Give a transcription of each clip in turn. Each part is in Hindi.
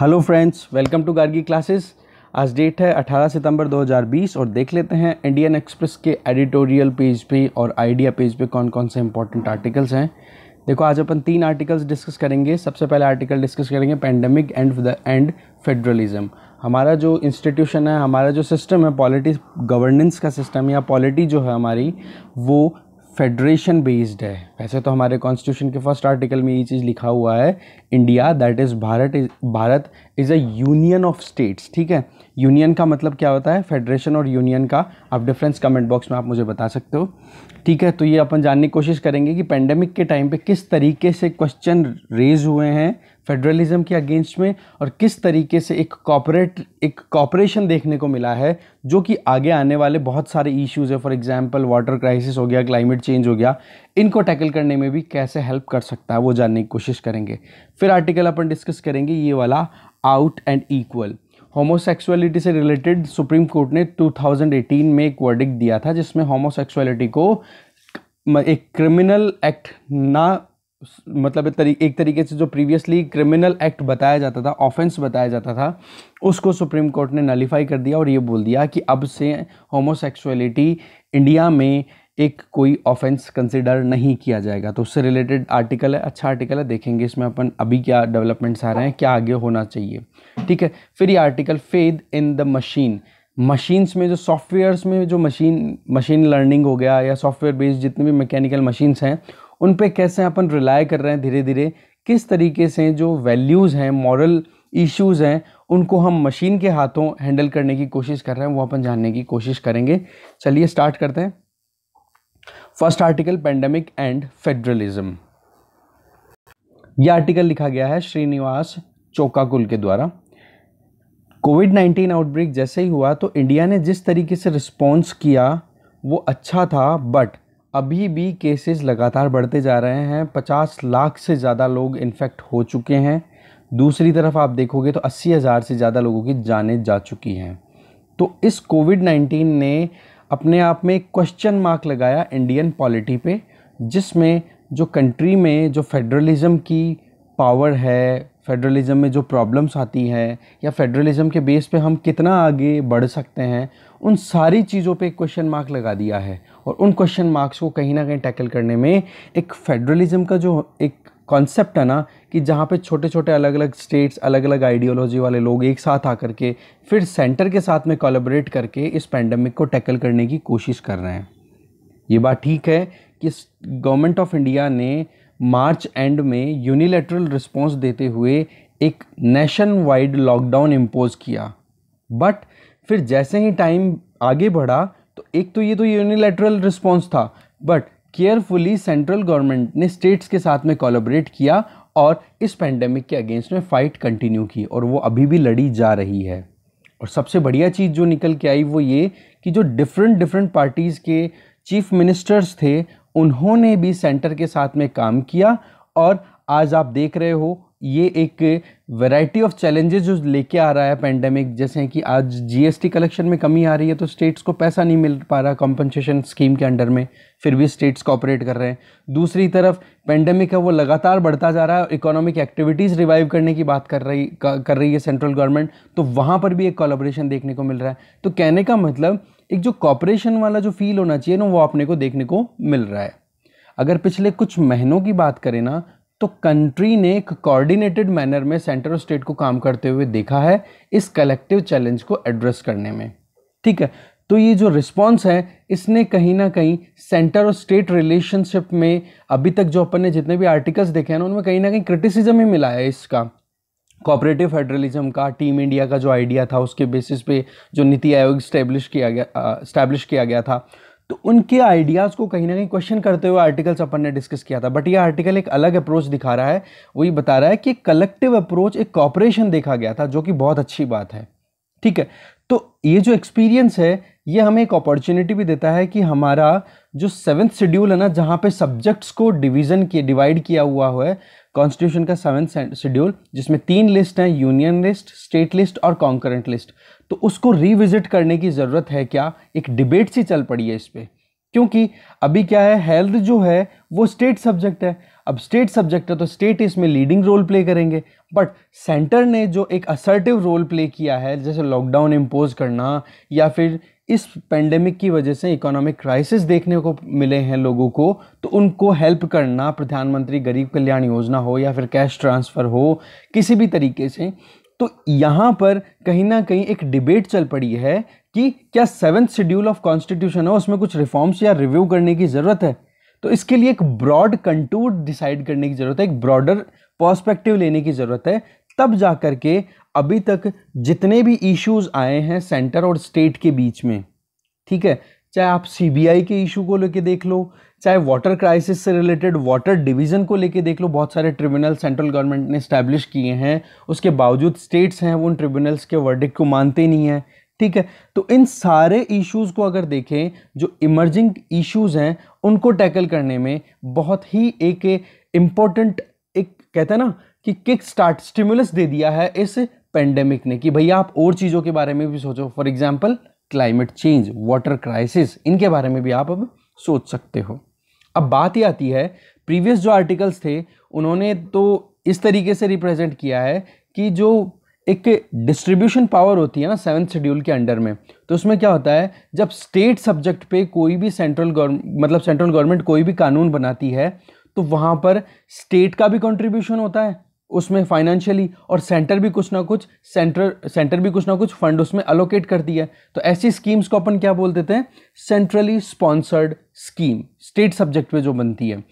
hello friends welcome to Gargi classes आज डेट है 18 सितंबर 2020 और देख लेते हैं इंडियन एक्सप्रेस के एडिटोरियल पेज पे और आइडिया पेज पे कौन कौन से इंपॉर्टेंट आर्टिकल्स हैं देखो आज अपन तीन आर्टिकल्स डिस्कस करेंगे सबसे पहले आर्टिकल डिस्कस करेंगे pandemic and the end federalism हमारा जो इंस्टीट्यूशन है हमारा जो सिस्टम है पॉलिटी गवर्नेंस का सिस्टम या पॉलिटी जो है हमारी वो फेडरेशन बेस्ड है वैसे तो हमारे कॉन्स्टिट्यूशन के फर्स्ट आर्टिकल में ये चीज़ लिखा हुआ है India that is Bharat is Bharat is a union of states ठीक है यूनियन का मतलब क्या होता है फेडरेशन और यूनियन का आप डिफरेंस कमेंट बॉक्स में आप मुझे बता सकते हो ठीक है तो ये अपन जानने की कोशिश करेंगे कि पेंडेमिक के टाइम पे किस तरीके से क्वेश्चन रेज हुए हैं फेडरलिज्म के अगेंस्ट में और किस तरीके से एक कॉपरेट एक कॉपरेशन देखने को मिला है जो कि आगे आने वाले बहुत सारे इश्यूज़ है फॉर एग्जांपल वाटर क्राइसिस हो गया क्लाइमेट चेंज हो गया इनको टैकल करने में भी कैसे हेल्प कर सकता है वो जानने की कोशिश करेंगे फिर आर्टिकल अपन डिस्कस करेंगे ये वाला आउट एंड इक्वल होमोसेक्सुअलिटी से रिलेटेड सुप्रीम कोर्ट ने 2018 में एक वर्डिक दिया था जिसमें होमोसेक्सुअलिटी को एक क्रिमिनल एक्ट ना मतलब तरी, एक तरीके से जो प्रीवियसली क्रिमिनल एक्ट बताया जाता था ऑफेंस बताया जाता था उसको सुप्रीम कोर्ट ने नलीफाई कर दिया और ये बोल दिया कि अब से होमोसेक्सुअलिटी इंडिया में एक कोई ऑफेंस कंसिडर नहीं किया जाएगा तो उससे रिलेटेड आर्टिकल है अच्छा आर्टिकल है देखेंगे इसमें अपन अभी क्या डेवलपमेंट्स आ रहे हैं क्या आगे होना चाहिए ठीक है फिर ये article faith in the machine machines में जो सॉफ्टवेयर्स में जो मशीन मशीन लर्निंग हो गया या सॉफ्टवेयर बेस्ड जितने भी मैकेनिकल मशीन्स हैं उन पर कैसे अपन रिलाय कर रहे हैं धीरे धीरे किस तरीके से जो वैल्यूज़ हैं मॉरल इश्यूज़ हैं उनको हम मशीन के हाथों हैंडल करने की कोशिश कर रहे हैं वो अपन जानने की कोशिश करेंगे चलिए स्टार्ट करते हैं first article pandemic and federalism यह आर्टिकल लिखा गया है श्रीनिवास चोकाकुल के द्वारा कोविड नाइन्टीन आउटब्रेक जैसे ही हुआ तो इंडिया ने जिस तरीके से रिस्पॉन्स किया वो अच्छा था बट अभी भी केसेस लगातार बढ़ते जा रहे हैं 50 लाख से ज़्यादा लोग इन्फेक्ट हो चुके हैं दूसरी तरफ आप देखोगे तो अस्सी हज़ार से ज़्यादा लोगों की जानें जा चुकी हैं तो इस कोविड नाइन्टीन ने अपने आप में एक क्वेश्चन मार्क लगाया इंडियन पॉलिटी पे जिसमें जो कंट्री में जो फेडरलिज़म की पावर है फेडरलिज़म में जो प्रॉब्लम्स आती हैं या फेडरलिज़म के बेस पे हम कितना आगे बढ़ सकते हैं उन सारी चीज़ों पे क्वेश्चन मार्क लगा दिया है और उन क्वेश्चन मार्क्स को कहीं ना कहीं टैकल करने में एक फेडरलिज़म का जो एक कॉन्सेप्ट है ना कि जहाँ पे छोटे छोटे अलग अलग स्टेट्स अलग अलग आइडियोलॉजी वाले लोग एक साथ आकर के फिर सेंटर के साथ में कोलेबरेट करके इस पैंडमिक को टैकल करने की कोशिश कर रहे हैं ये बात ठीक है कि गवर्नमेंट ऑफ इंडिया ने मार्च एंड में यूनिलेटरल रिस्पॉन्स देते हुए एक नेशन वाइड लॉकडाउन इम्पोज़ किया बट फिर जैसे ही टाइम आगे बढ़ा तो एक तो ये तो यूनिलेटरल रिस्पॉन्स था बट केयरफुली सेंट्रल गवर्नमेंट ने स्टेट्स के साथ में कोलाबरेट किया और इस पैंडमिक के अगेंस्ट में फ़ाइट कंटिन्यू की और वो अभी भी लड़ी जा रही है और सबसे बढ़िया चीज़ जो निकल के आई वो ये कि जो डिफरेंट डिफरेंट पार्टीज़ के चीफ मिनिस्टर्स थे उन्होंने भी सेंटर के साथ में काम किया और आज आप देख रहे हो ये एक वैरायटी ऑफ चैलेंजेस जो लेके आ रहा है पेंडेमिक जैसे कि आज जीएसटी कलेक्शन में कमी आ रही है तो स्टेट्स को पैसा नहीं मिल पा रहा कॉम्पनसेशन स्कीम के अंडर में फिर भी स्टेट्स कॉपरेट कर रहे हैं दूसरी तरफ पेंडेमिक है वो लगातार बढ़ता जा रहा है इकोनॉमिक एक्टिविटीज़ रिवाइव करने की बात कर रही कर रही है सेंट्रल गवर्नमेंट तो वहाँ पर भी एक कोलाब्रेशन देखने को मिल रहा है तो कहने का मतलब एक जो कॉपरेशन वाला जो फील होना चाहिए ना वो अपने को देखने को मिल रहा है अगर पिछले कुछ महीनों की बात करें ना तो कंट्री ने एक कोऑर्डिनेटेड मैनर में सेंटर और स्टेट को काम करते हुए देखा है इस कलेक्टिव चैलेंज को एड्रेस करने में ठीक है तो ये जो रिस्पॉन्स है इसने कहीं ना कहीं सेंटर और स्टेट रिलेशनशिप में अभी तक जो अपन ने जितने भी आर्टिकल्स देखे हैं ना उनमें कहीं ना कहीं क्रिटिसिज्म ही मिला है इसका कोऑपरेटिव फेडरलिज्म का टीम इंडिया का जो आइडिया था उसके बेसिस पे जो नीति आयोग स्टैब्लिश किया गया स्टैब्लिश किया गया था तो उनके आइडियाज़ को कहीं ना कहीं क्वेश्चन करते हुए आर्टिकल्स अपन ने डिस्कस किया था बट ये आर्टिकल एक अलग अप्रोच दिखा रहा है वो ये बता रहा है कि कलेक्टिव अप्रोच एक कॉपरेशन देखा गया था जो कि बहुत अच्छी बात है ठीक है तो ये जो एक्सपीरियंस है ये हमें एक अपॉर्चुनिटी भी देता है कि हमारा जो सेवन्थ शेड्यूल है ना जहाँ पे सब्जेक्ट्स को डिवीजन किए डिवाइड किया हुआ है कॉन्स्टिट्यूशन का सेवन्थ शेड्यूल जिसमें तीन लिस्ट हैं यूनियन लिस्ट स्टेट लिस्ट और कॉन्करेंट लिस्ट तो उसको रिविजिट करने की ज़रूरत है क्या एक डिबेट सी चल पड़ी है इस पर क्योंकि अभी क्या है हेल्थ जो है वो स्टेट सब्जेक्ट है अब स्टेट सब्जेक्ट है तो स्टेट इसमें लीडिंग रोल प्ले करेंगे बट सेंटर ने जो एक असर्टिव रोल प्ले किया है जैसे लॉकडाउन इम्पोज करना या फिर इस पेंडेमिक की वजह से इकोनॉमिक क्राइसिस देखने को मिले हैं लोगों को तो उनको हेल्प करना प्रधानमंत्री गरीब कल्याण योजना हो या फिर कैश ट्रांसफ़र हो किसी भी तरीके से तो यहाँ पर कहीं ना कहीं एक डिबेट चल पड़ी है कि क्या सेवन्थ शेड्यूल ऑफ कॉन्स्टिट्यूशन है उसमें कुछ रिफॉर्म्स या रिव्यू करने की ज़रूरत है तो इसके लिए एक ब्रॉड कंटूर डिसाइड करने की ज़रूरत है एक ब्रॉडर पर्सपेक्टिव लेने की ज़रूरत है तब जा कर के अभी तक जितने भी इश्यूज आए हैं सेंटर और स्टेट के बीच में ठीक है चाहे आप सीबीआई के इशू को लेके देख लो चाहे वाटर क्राइसिस से रिलेटेड वाटर डिवीज़न को लेके देख लो बहुत सारे ट्रिब्यूनल सेंट्रल गवर्नमेंट ने इस्टेब्लिश किए हैं उसके बावजूद स्टेट्स हैं वो उन ट्रिब्यूनल्स के वर्डिक को मानते नहीं हैं ठीक है तो इन सारे इश्यूज़ को अगर देखें जो इमर्जिंग इश्यूज़ हैं उनको टैकल करने में बहुत ही एक इम्पोर्टेंट एक कहते हैं ना कि किक स्टार्ट स्टिमुलस दे दिया है इस पेंडेमिक ने कि भैया आप और चीज़ों के बारे में भी सोचो for example climate change water crisis इनके बारे में भी आप अब सोच सकते हो अब बात ये आती है प्रीवियस जो आर्टिकल्स थे उन्होंने तो इस तरीके से रिप्रेजेंट किया है कि जो एक डिस्ट्रीब्यूशन पावर होती है ना सेवन्थ शेड्यूल के अंडर में तो उसमें क्या होता है जब स्टेट सब्जेक्ट पे कोई भी सेंट्रल गवर्नमेंट मतलब सेंट्रल गवर्नमेंट कोई भी कानून बनाती है तो वहाँ पर स्टेट का भी कंट्रीब्यूशन होता है उसमें फाइनेंशियली और सेंटर भी कुछ ना कुछ सेंटर सेंटर भी कुछ ना कुछ फंड उसमें अलोकेट करती है तो ऐसी स्कीम्स को अपन क्या बोल देते हैं centrally sponsored scheme state subject में जो बनती है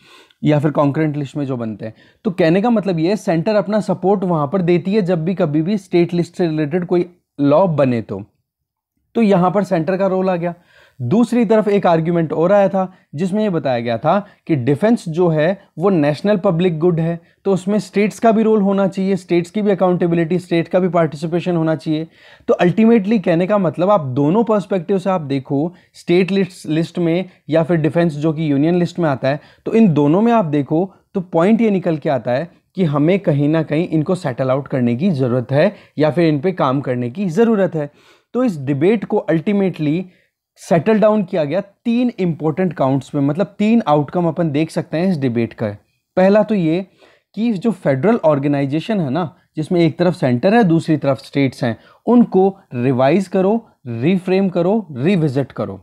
या फिर कॉन्क्रेंट लिस्ट में जो बनते हैं तो कहने का मतलब ये सेंटर अपना सपोर्ट वहाँ पर देती है जब भी कभी भी स्टेट लिस्ट से रिलेटेड कोई लॉ बने तो तो यहाँ पर सेंटर का रोल आ गया दूसरी तरफ एक आर्ग्यूमेंट और आया था जिसमें यह बताया गया था कि डिफेंस जो है वो नेशनल पब्लिक गुड है तो उसमें स्टेट्स का भी रोल होना चाहिए स्टेट्स की भी अकाउंटेबिलिटी स्टेट का भी पार्टिसिपेशन होना चाहिए तो अल्टीमेटली कहने का मतलब आप दोनों पर्सपेक्टिव से आप देखो स्टेट लिस्ट लिस्ट में या फिर डिफेंस जो कि यूनियन लिस्ट में आता है तो इन दोनों में आप देखो तो पॉइंट ये निकल के आता है कि हमें कहीं ना कहीं इनको सेटल आउट करने की ज़रूरत है या फिर इन पर काम करने की ज़रूरत है तो इस डिबेट को अल्टीमेटली सेटल डाउन किया गया तीन इंपॉर्टेंट काउंट्स में मतलब तीन आउटकम अपन देख सकते हैं इस डिबेट का पहला तो ये कि जो फेडरल ऑर्गेनाइजेशन है ना जिसमें एक तरफ सेंटर है दूसरी तरफ स्टेट्स हैं उनको रिवाइज करो रीफ्रेम करो रिविजिट करो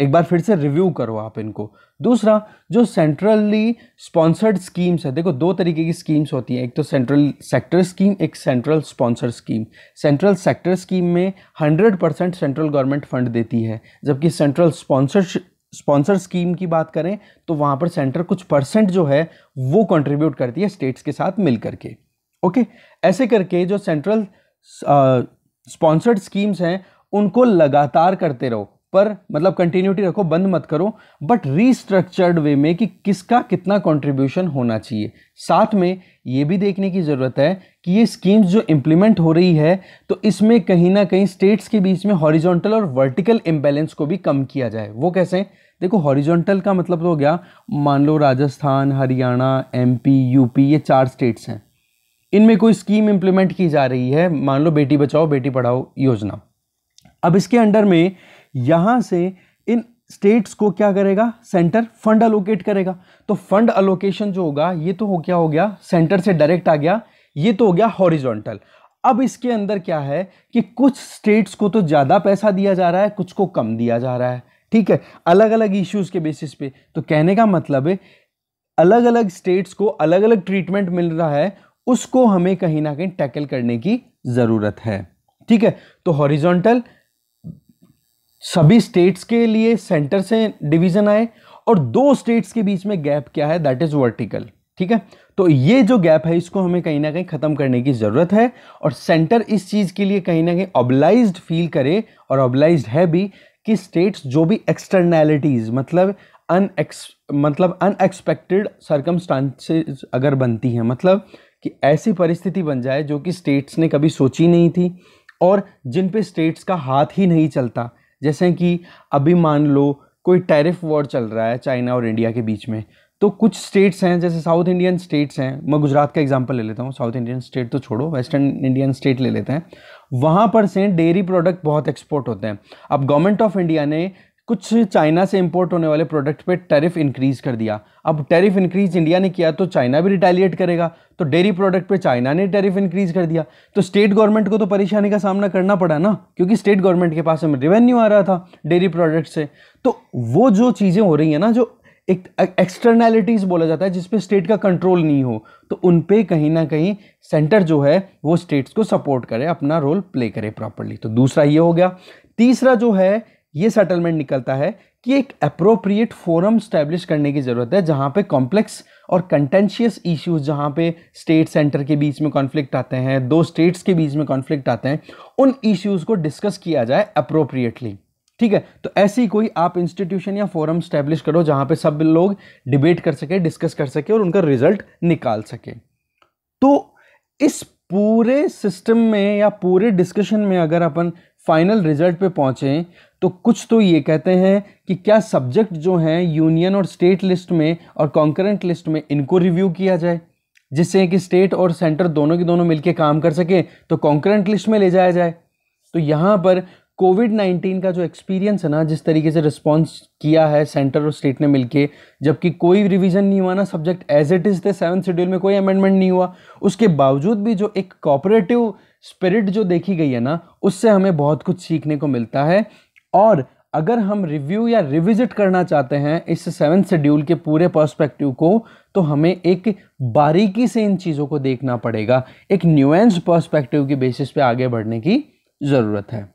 एक बार फिर से रिव्यू करो आप इनको दूसरा जो सेंट्रली स्पॉन्सर्ड स्कीम्स है देखो दो तरीके की स्कीम्स होती हैं एक तो सेंट्रल सेक्टर स्कीम एक central sponsor scheme central sector scheme में 100 परसेंट सेंट्रल गवर्नमेंट फंड देती है जबकि सेंट्रल स्पॉन्सर स्पॉन्सर स्कीम की बात करें तो वहाँ पर सेंटर कुछ परसेंट जो है वो कंट्रीब्यूट करती है स्टेट्स के साथ मिल करके ओके ऐसे करके जो सेंट्रल स्पॉन्सर्ड स्कीम्स हैं उनको लगातार करते रहो पर मतलब कंटिन्यूटी रखो बंद मत करो बट रीस्ट्रक्चर्ड वे में कि किसका कितना कंट्रीब्यूशन होना चाहिए साथ में ये भी देखने की ज़रूरत है कि ये स्कीम्स जो इम्प्लीमेंट हो रही है तो इसमें कहीं ना कहीं स्टेट्स के बीच में हॉरिजॉन्टल और वर्टिकल इम्बेलेंस को भी कम किया जाए वो कैसे देखो हॉरिजॉन्टल का मतलब तो हो गया मान लो राजस्थान हरियाणा एम यूपी ये चार स्टेट्स हैं इनमें कोई स्कीम इम्प्लीमेंट की जा रही है मान लो बेटी बचाओ बेटी पढ़ाओ योजना अब इसके अंडर में यहां से इन स्टेट्स को क्या करेगा सेंटर फंड अलोकेट करेगा तो फंड अलोकेशन जो होगा ये तो हो क्या हो गया सेंटर से डायरेक्ट आ गया ये तो हो गया हॉरिजॉन्टल अब इसके अंदर क्या है कि कुछ स्टेट्स को तो ज़्यादा पैसा दिया जा रहा है कुछ को कम दिया जा रहा है ठीक है अलग अलग इश्यूज़ के बेसिस पे तो कहने का मतलब है अलग अलग स्टेट्स को अलग अलग ट्रीटमेंट मिल रहा है उसको हमें कहीं ना कहीं टैकल करने की ज़रूरत है ठीक है तो हॉरिजॉन्टल सभी स्टेट्स के लिए सेंटर से डिवीज़न आए और दो स्टेट्स के बीच में गैप क्या है दैट इज़ वर्टिकल ठीक है तो ये जो गैप है इसको हमें कहीं ना कहीं ख़त्म करने की ज़रूरत है और सेंटर इस चीज़ के लिए कहीं ना कहीं ऑबलाइज फील करे और ऑबलाइज है भी कि स्टेट्स जो भी एक्सटर्नैलिटीज़ मतलब अनएक्स मतलब अनएक्सपेक्टेड सर्कमस्टांसेस अगर बनती हैं मतलब कि ऐसी परिस्थिति बन जाए जो कि स्टेट्स ने कभी सोची नहीं थी और जिन पे स्टेट्स का हाथ ही नहीं चलता जैसे कि अभी मान लो कोई टैरिफ वॉर चल रहा है चाइना और इंडिया के बीच में तो कुछ स्टेट्स हैं जैसे साउथ इंडियन स्टेट्स हैं मैं गुजरात का एग्जांपल ले लेता हूँ साउथ इंडियन स्टेट तो छोड़ो वेस्टर्न इंडियन स्टेट ले लेते हैं वहाँ पर से डेयरी प्रोडक्ट बहुत एक्सपोर्ट होते हैं अब गवर्नमेंट ऑफ इंडिया ने कुछ चाइना से इंपोर्ट होने वाले प्रोडक्ट पे टैरिफ इंक्रीज़ कर दिया अब टैरिफ इंक्रीज़ इंडिया ने किया तो चाइना भी रिटेलिएट करेगा तो डेयरी प्रोडक्ट पे चाइना ने टैरिफ इंक्रीज़ कर दिया तो स्टेट गवर्नमेंट को तो परेशानी का सामना करना पड़ा ना क्योंकि स्टेट गवर्नमेंट के पास हमें रेवेन्यू आ रहा था डेयरी प्रोडक्ट से तो वो जो चीज़ें हो रही हैं ना जो एक एक्सटर्नैलिटीज़ बोला जाता है जिसपे स्टेट का कंट्रोल नहीं हो तो उन पर कहीं ना कहीं सेंटर जो है वो स्टेट्स को सपोर्ट करे अपना रोल प्ले करे प्रॉपरली तो दूसरा ये हो गया तीसरा जो है ये सेटलमेंट निकलता है कि एक अप्रोप्रिएट फोरम स्टैब्लिश करने की ज़रूरत है जहाँ पे कॉम्प्लेक्स और कंटेंशियस इश्यूज जहाँ पे स्टेट सेंटर के बीच में कॉन्फ्लिक्ट आते हैं दो स्टेट्स के बीच में कॉन्फ्लिक्ट आते हैं उन इश्यूज़ को डिस्कस किया जाए अप्रोप्रिएटली ठीक है तो ऐसी कोई आप इंस्टीट्यूशन या फोरम स्टैब्लिश करो जहाँ पे सब लोग डिबेट कर सके डिस्कस कर सके और उनका रिजल्ट निकाल सके तो इस पूरे सिस्टम में या पूरे डिस्कशन में अगर अपन फाइनल रिजल्ट पे पहुँचें तो कुछ तो ये कहते हैं कि क्या सब्जेक्ट जो हैं यूनियन और स्टेट लिस्ट में और कॉन्करेंट लिस्ट में इनको रिव्यू किया जाए जिससे कि स्टेट और सेंटर दोनों के दोनों मिलकर काम कर सकें तो कॉन्करेंट लिस्ट में ले जाया जाए तो यहाँ पर कोविड नाइन्टीन का जो एक्सपीरियंस है ना जिस तरीके से रिस्पॉन्स किया है सेंटर और स्टेट ने मिलकर जबकि कोई रिविजन नहीं हुआ ना सब्जेक्ट एज इट इज़ थे सेवन शेड्यूल में कोई अमेंडमेंट नहीं हुआ उसके बावजूद भी जो एक कॉपरेटिव स्पिरिट जो देखी गई है ना उससे हमें बहुत कुछ सीखने को मिलता है और अगर हम रिव्यू या रिविजिट करना चाहते हैं इस सेवन शेड्यूल के पूरे पर्सपेक्टिव को तो हमें एक बारीकी से इन चीज़ों को देखना पड़ेगा एक न्यूएंस पर्सपेक्टिव की बेसिस पे आगे बढ़ने की ज़रूरत है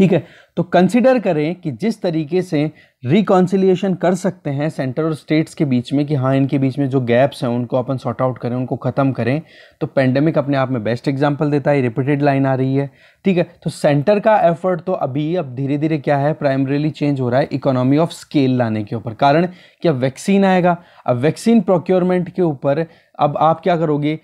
ठीक है तो कंसिडर करें कि जिस तरीके से रिकॉन्सिलिएशन कर सकते हैं सेंटर और स्टेट्स के बीच में कि हाँ इनके बीच में जो गैप्स हैं उनको अपन सॉर्ट आउट करें उनको ख़त्म करें तो पेंडेमिक अपने आप में बेस्ट एग्जांपल देता है रिपीटेड लाइन आ रही है ठीक है तो सेंटर का एफर्ट तो अभी अब धीरे धीरे क्या है प्राइमरीली चेंज हो रहा है इकोनॉमी ऑफ स्केल लाने के ऊपर कारण कि अब वैक्सीन आएगा अब वैक्सीन प्रोक्योरमेंट के ऊपर अब आप क्या करोगे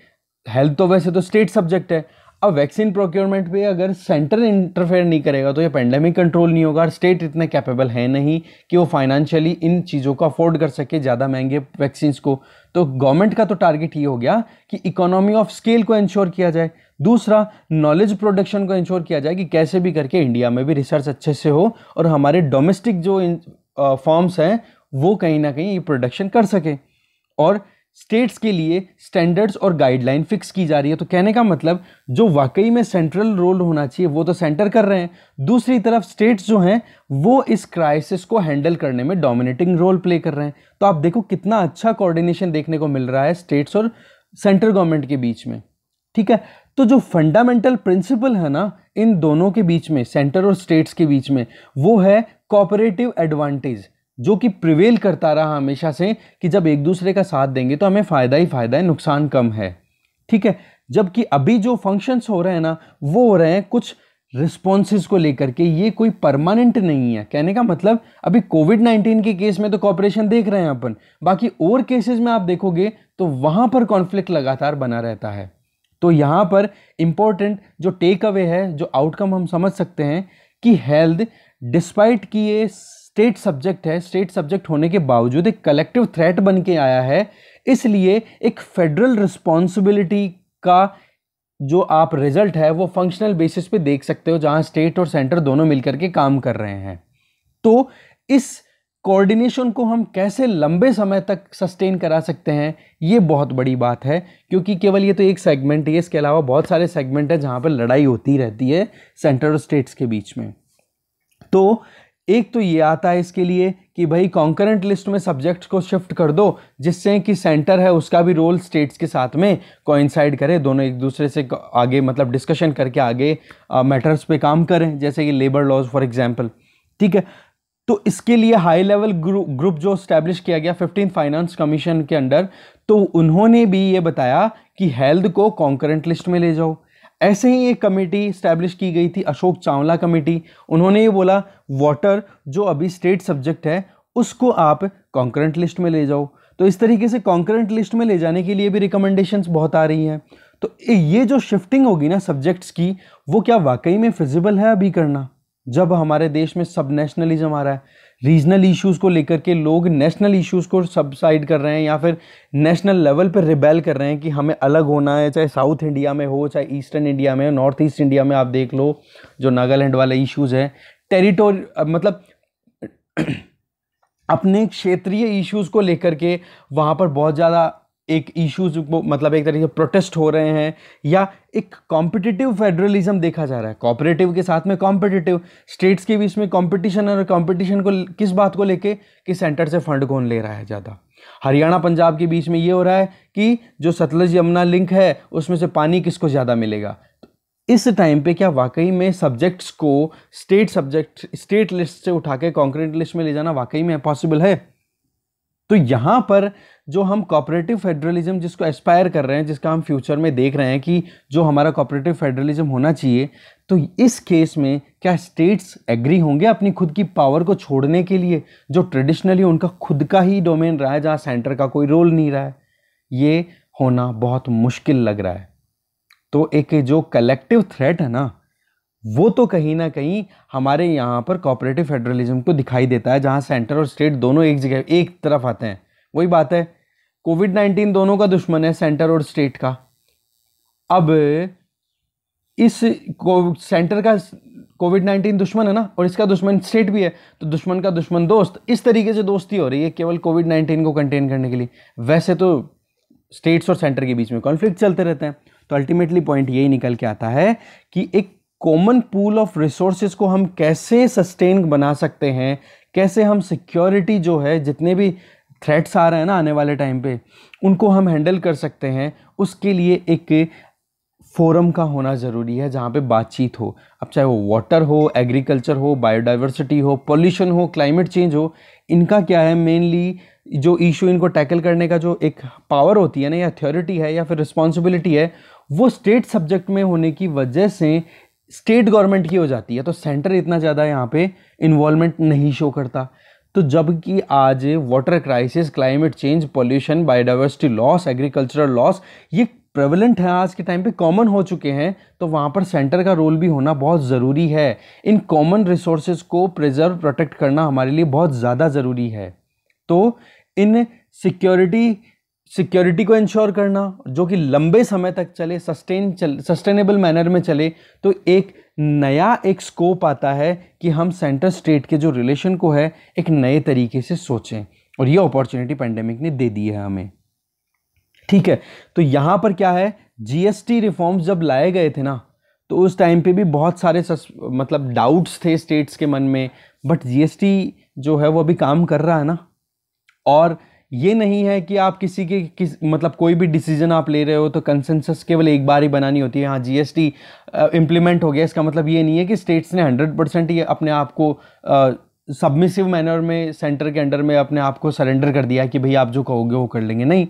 हेल्थ तो वैसे तो स्टेट सब्जेक्ट है अब वैक्सीन प्रोक्योरमेंट पे अगर सेंटर इंटरफेयर नहीं करेगा तो ये पेंडेमिक कंट्रोल नहीं होगा और स्टेट इतने कैपेबल है नहीं कि वो फाइनेंशियली इन चीज़ों को अफोर्ड कर सके ज़्यादा महंगे वैक्सीन को तो गवर्नमेंट का तो टारगेट ये हो गया कि इकोनॉमी ऑफ स्केल को इंश्योर किया जाए दूसरा नॉलेज प्रोडक्शन को इंश्योर किया जाए कि कैसे भी करके इंडिया में भी रिसर्च अच्छे से हो और हमारे डोमेस्टिक जो फॉर्म्स हैं वो कहीं ना कहीं ये प्रोडक्शन कर सके और स्टेट्स के लिए स्टैंडर्ड्स और गाइडलाइन फिक्स की जा रही है तो कहने का मतलब जो वाकई में सेंट्रल रोल होना चाहिए वो तो सेंटर कर रहे हैं दूसरी तरफ स्टेट्स जो हैं वो इस क्राइसिस को हैंडल करने में डोमिनेटिंग रोल प्ले कर रहे हैं तो आप देखो कितना अच्छा कोऑर्डिनेशन देखने को मिल रहा है स्टेट्स और सेंट्रल गवर्नमेंट के बीच में ठीक है तो जो फंडामेंटल प्रिंसिपल है ना इन दोनों के बीच में सेंटर और स्टेट्स के बीच में वो है कॉपरेटिव एडवांटेज जो कि प्रिवेल करता रहा हमेशा से कि जब एक दूसरे का साथ देंगे तो हमें फ़ायदा ही फ़ायदा है नुकसान कम है ठीक है जबकि अभी जो फंक्शंस हो रहे हैं ना वो हो रहे हैं कुछ रिस्पॉन्सेज को लेकर के ये कोई परमानेंट नहीं है कहने का मतलब अभी कोविड नाइन्टीन के केस में तो कॉपरेशन देख रहे हैं अपन बाकी और केसेस में आप देखोगे तो वहाँ पर कॉन्फ्लिक्ट लगातार बना रहता है तो यहाँ पर इम्पोर्टेंट जो टेक अवे है जो आउटकम हम समझ सकते हैं कि हेल्थ डिस्पाइट कि ये स्टेट सब्जेक्ट है स्टेट सब्जेक्ट होने के बावजूद एक कलेक्टिव थ्रेट बन के आया है इसलिए एक फेडरल रिस्पॉन्सिबिलिटी का जो आप रिजल्ट है वो फंक्शनल बेसिस पे देख सकते हो जहाँ स्टेट और सेंटर दोनों मिलकर के काम कर रहे हैं तो इस कोऑर्डिनेशन को हम कैसे लंबे समय तक सस्टेन करा सकते हैं ये बहुत बड़ी बात है क्योंकि केवल ये तो एक सेगमेंट है इसके अलावा बहुत सारे सेगमेंट हैं जहाँ पर लड़ाई होती रहती है सेंटर और स्टेट्स के बीच में तो एक तो ये आता है इसके लिए कि भाई कॉन्करेंट लिस्ट में सब्जेक्ट को शिफ्ट कर दो जिससे कि सेंटर है उसका भी रोल स्टेट्स के साथ में कोइंसाइड करे दोनों एक दूसरे से आगे मतलब डिस्कशन करके आगे मैटर्स पे काम करें जैसे कि लेबर लॉज फॉर एग्जांपल ठीक है तो इसके लिए हाई लेवल ग्रुप जो स्टैब्लिश किया गया फिफ्टीन फाइनेंस कमीशन के अंडर तो उन्होंने भी ये बताया कि हेल्थ को कॉन्करेंट लिस्ट में ले जाओ ऐसे ही एक कमेटी इस्टेब्लिश की गई थी अशोक चावला कमेटी उन्होंने ये बोला वाटर जो अभी स्टेट सब्जेक्ट है उसको आप कॉन्करेंट लिस्ट में ले जाओ तो इस तरीके से कॉन्करेंट लिस्ट में ले जाने के लिए भी रिकमेंडेशन बहुत आ रही हैं तो ये जो शिफ्टिंग होगी ना सब्जेक्ट्स की वो क्या वाकई में फिजिबल है अभी करना जब हमारे देश में सब नेशनलिज्म आ रहा है रीजनल इश्यूज़ को लेकर के लोग नेशनल इश्यूज़ को सबसाइड कर रहे हैं या फिर नेशनल लेवल पर रिबेल कर रहे हैं कि हमें अलग होना है चाहे साउथ इंडिया में हो चाहे ईस्टर्न इंडिया में हो नॉर्थ ईस्ट इंडिया में आप देख लो जो नागालैंड वाले इश्यूज़ हैं टेरिटोरी मतलब अपने क्षेत्रीय इश्यूज़ को लेकर के वहाँ पर बहुत ज़्यादा एक इश्यूज मतलब एक तरीके से प्रोटेस्ट हो रहे हैं या एक कॉम्पिटिटिव फेडरलिज्म देखा जा रहा है कॉपरेटिव के साथ में कॉम्पिटिटिव स्टेट्स के बीच में कॉम्पिटिशन और कॉम्पिटिशन को किस बात को लेके कि सेंटर से फंड कौन ले रहा है ज़्यादा हरियाणा पंजाब के बीच में ये हो रहा है कि जो सतलज यमुना लिंक है उसमें से पानी किसको ज़्यादा मिलेगा तो इस टाइम पे क्या वाकई में सब्जेक्ट्स को स्टेट सब्जेक्ट स्टेट लिस्ट से उठा के कॉन्क्रीट लिस्ट में ले जाना वाकई में पॉसिबल है तो यहाँ पर जो हम कॉपरेटिव फेडरलिज्म जिसको एस्पायर कर रहे हैं जिसका हम फ्यूचर में देख रहे हैं कि जो हमारा कॉपरेटिव फेडरलिज्म होना चाहिए तो इस केस में क्या स्टेट्स एग्री होंगे अपनी खुद की पावर को छोड़ने के लिए जो ट्रेडिशनली उनका खुद का ही डोमेन रहा है जहाँ सेंटर का कोई रोल नहीं रहा है ये होना बहुत मुश्किल लग रहा है तो एक जो कलेक्टिव थ्रेट है ना वो तो कहीं ना कहीं हमारे यहाँ पर कॉपरेटिव फेडरलिज्म को दिखाई देता है जहाँ सेंटर और स्टेट दोनों एक जगह एक तरफ आते हैं वही बात है कोविड नाइन्टीन दोनों का दुश्मन है सेंटर और स्टेट का अब इस सेंटर का कोविड नाइन्टीन दुश्मन है ना और इसका दुश्मन स्टेट भी है तो दुश्मन का दुश्मन दोस्त इस तरीके से दोस्ती हो रही है केवल कोविड नाइन्टीन को कंटेन करने के लिए वैसे तो स्टेट्स और सेंटर के बीच में कॉन्फ्लिक्ट चलते रहते हैं तो अल्टीमेटली पॉइंट यही निकल के आता है कि एक कॉमन पूल ऑफ रिसोर्सेज को हम कैसे सस्टेन बना सकते हैं कैसे हम सिक्योरिटी जो है जितने भी थ्रेट्स आ रहे हैं ना आने वाले टाइम पे उनको हम हैंडल कर सकते हैं उसके लिए एक फोरम का होना ज़रूरी है जहाँ पे बातचीत हो अब चाहे वो वाटर हो एग्रीकल्चर हो बायोडाइवर्सिटी हो पोल्यूशन हो क्लाइमेट चेंज हो इनका क्या है मेनली जो इशू इनको टैकल करने का जो एक पावर होती है ना या अथॉरिटी है या फिर रिस्पॉन्सिबिलिटी है वो स्टेट सब्जेक्ट में होने की वजह से स्टेट गवर्नमेंट की हो जाती है तो सेंटर इतना ज़्यादा यहाँ पे इन्वॉल्वमेंट नहीं शो करता तो जबकि आज water crisis climate change pollution biodiversity loss agricultural loss ये प्रेवलेंट है आज के टाइम पे कॉमन हो चुके हैं तो वहाँ पर सेंटर का रोल भी होना बहुत ज़रूरी है इन कॉमन रिसोर्सेज को प्रिजर्व प्रोटेक्ट करना हमारे लिए बहुत ज़्यादा ज़रूरी है तो इन सिक्योरिटी सिक्योरिटी को इंश्योर करना जो कि लंबे समय तक चले सस्टेन चल सस्टेनेबल मैनर में चले तो एक नया एक स्कोप आता है कि हम सेंटर स्टेट के जो रिलेशन को है एक नए तरीके से सोचें और ये अपॉर्चुनिटी पेंडेमिक ने दे दी है हमें ठीक है तो यहाँ पर क्या है जीएसटी रिफॉर्म्स जब लाए गए थे ना तो उस टाइम पे भी बहुत सारे सस, मतलब डाउट्स थे स्टेट्स के मन में बट जीएसटी जो है वो अभी काम कर रहा है ना और ये नहीं है कि आप किसी के किस मतलब कोई भी डिसीजन आप ले रहे हो तो कंसेंसस केवल एक बार ही बनानी होती है हाँ जीएसटी इंप्लीमेंट हो गया इसका मतलब ये नहीं है कि स्टेट्स ने हंड्रेड परसेंट ये अपने आप को सबमिसिव मैनर में सेंटर के अंडर में अपने आप को सरेंडर कर दिया कि भाई आप जो कहोगे वो कर लेंगे नहीं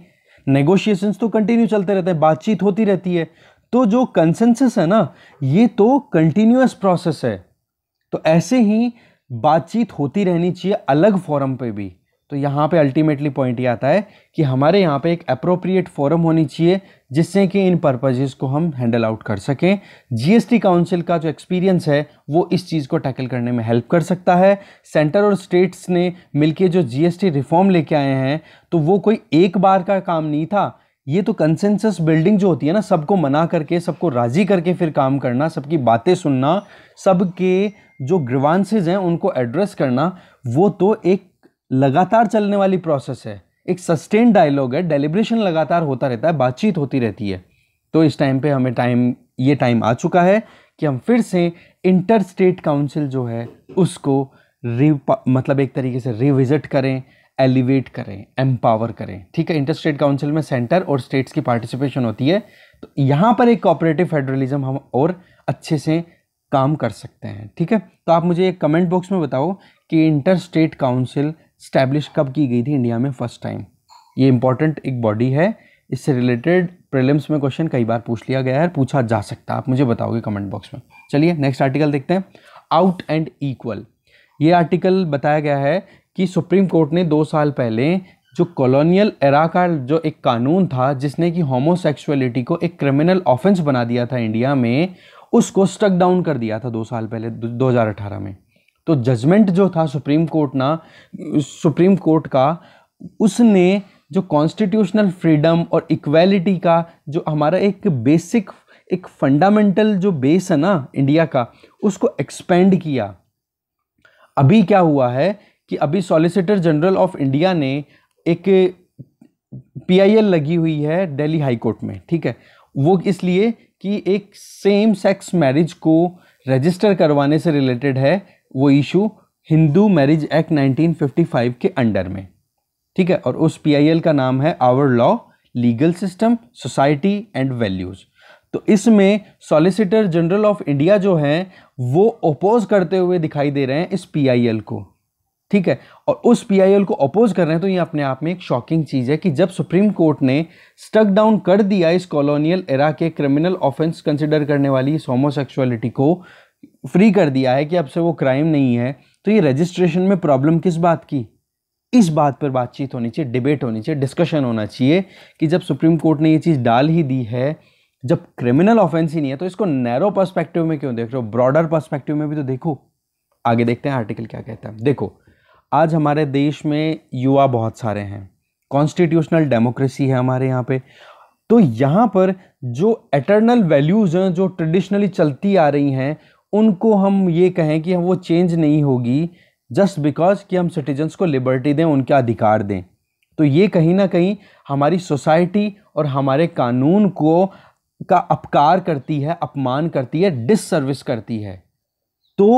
नेगोशिएशंस तो कंटिन्यू चलते रहते हैं बातचीत होती रहती है तो जो कंसेंसस है ना ये तो कंटिन्यूस प्रोसेस है तो ऐसे ही बातचीत होती रहनी चाहिए अलग फॉरम पे भी तो यहाँ पे अल्टीमेटली पॉइंट ये आता है कि हमारे यहाँ पे एक अप्रोप्रिएट फोरम होनी चाहिए जिससे कि इन पर्पजेज़ को हम हैंडल आउट कर सकें जीएसटी काउंसिल का जो एक्सपीरियंस है वो इस चीज़ को टैकल करने में हेल्प कर सकता है सेंटर और स्टेट्स ने मिलके जो जीएसटी रिफॉर्म लेके आए हैं तो वो कोई एक बार का काम नहीं था ये तो कंसेंसस बिल्डिंग जो होती है ना सबको मना करके सबको राज़ी करके फिर काम करना सबकी बातें सुनना सबके जो ग्रीवांसेज हैं उनको एड्रेस करना वो तो एक लगातार चलने वाली प्रोसेस है एक सस्टेन डायलॉग है डेलिब्रेशन लगातार होता रहता है बातचीत होती रहती है तो इस टाइम पे हमें टाइम ये टाइम आ चुका है कि हम फिर से इंटर स्टेट काउंसिल जो है उसको रि मतलब एक तरीके से रिविज़िट करें एलिवेट करें एम्पावर करें ठीक है इंटर स्टेट काउंसिल में सेंटर और स्टेट्स की पार्टिसिपेशन होती है तो यहाँ पर एक कॉपरेटिव फेडरलिज्म हम और अच्छे से काम कर सकते हैं ठीक है तो आप मुझे एक कमेंट बॉक्स में बताओ कि इंटर स्टेट काउंसिल स्टैब्लिश कब की गई थी इंडिया में फर्स्ट टाइम ये इंपॉर्टेंट एक बॉडी है इससे रिलेटेड प्रीलिम्स में क्वेश्चन कई बार पूछ लिया गया है पूछा जा सकता है आप मुझे बताओगे कमेंट बॉक्स में चलिए नेक्स्ट आर्टिकल देखते हैं आउट एंड इक्वल ये आर्टिकल बताया गया है कि सुप्रीम कोर्ट ने दो साल पहले जो कॉलोनियल एरा का जो एक कानून था जिसने कि होमोसेक्सुअलिटी को एक क्रिमिनल ऑफेंस बना दिया था इंडिया में उसको स्टक डाउन कर दिया था दो साल पहले दो में तो जजमेंट जो था सुप्रीम कोर्ट ना सुप्रीम कोर्ट का उसने जो कॉन्स्टिट्यूशनल फ्रीडम और इक्वेलिटी का जो हमारा एक बेसिक एक फंडामेंटल जो बेस है ना इंडिया का उसको एक्सपेंड किया अभी क्या हुआ है कि अभी सॉलिसिटर जनरल ऑफ इंडिया ने एक पीआईएल लगी हुई है दिल्ली हाई कोर्ट में ठीक है वो इसलिए कि एक सेम सेक्स मैरिज को रजिस्टर करवाने से रिलेटेड है वो इशू हिंदू मैरिज एक्ट 1955 के अंडर में ठीक है और उस पीआईएल का नाम है our law legal system society and values तो इसमें सॉलिसिटर जनरल ऑफ इंडिया जो हैं वो अपोज करते हुए दिखाई दे रहे हैं इस पीआईएल को ठीक है और उस पीआईएल को अपोज कर रहे हैं तो ये अपने आप में एक शॉकिंग चीज़ है कि जब सुप्रीम कोर्ट ने स्टक डाउन कर दिया इस कॉलोनियल एरा के क्रिमिनल ऑफेंस कंसिडर करने वाली इस होमोसेक्सुअलिटी को फ्री कर दिया है कि अब से वो क्राइम नहीं है तो ये रजिस्ट्रेशन में प्रॉब्लम किस बात की इस बात पर बातचीत होनी चाहिए डिबेट होनी चाहिए डिस्कशन होना चाहिए कि जब सुप्रीम कोर्ट ने ये चीज़ डाल ही दी है जब क्रिमिनल ऑफेंस ही नहीं है तो इसको नैरो पर्सपेक्टिव में क्यों देख रहे हो ब्रॉडर पर्सपेक्टिव में भी तो देखो आगे देखते हैं आर्टिकल क्या कहता है देखो आज हमारे देश में युवा बहुत सारे हैं कॉन्स्टिट्यूशनल डेमोक्रेसी है हमारे यहाँ पे तो यहाँ पर जो एटर्नल वैल्यूज़ हैं जो ट्रेडिशनली चलती आ रही हैं उनको हम ये कहें कि वो चेंज नहीं होगी जस्ट बिकॉज कि हम सिटीजन्स को लिबर्टी दें उनके अधिकार दें तो ये कहीं ना कहीं हमारी सोसाइटी और हमारे कानून को का अपकार करती है अपमान करती है डिससर्विस करती है तो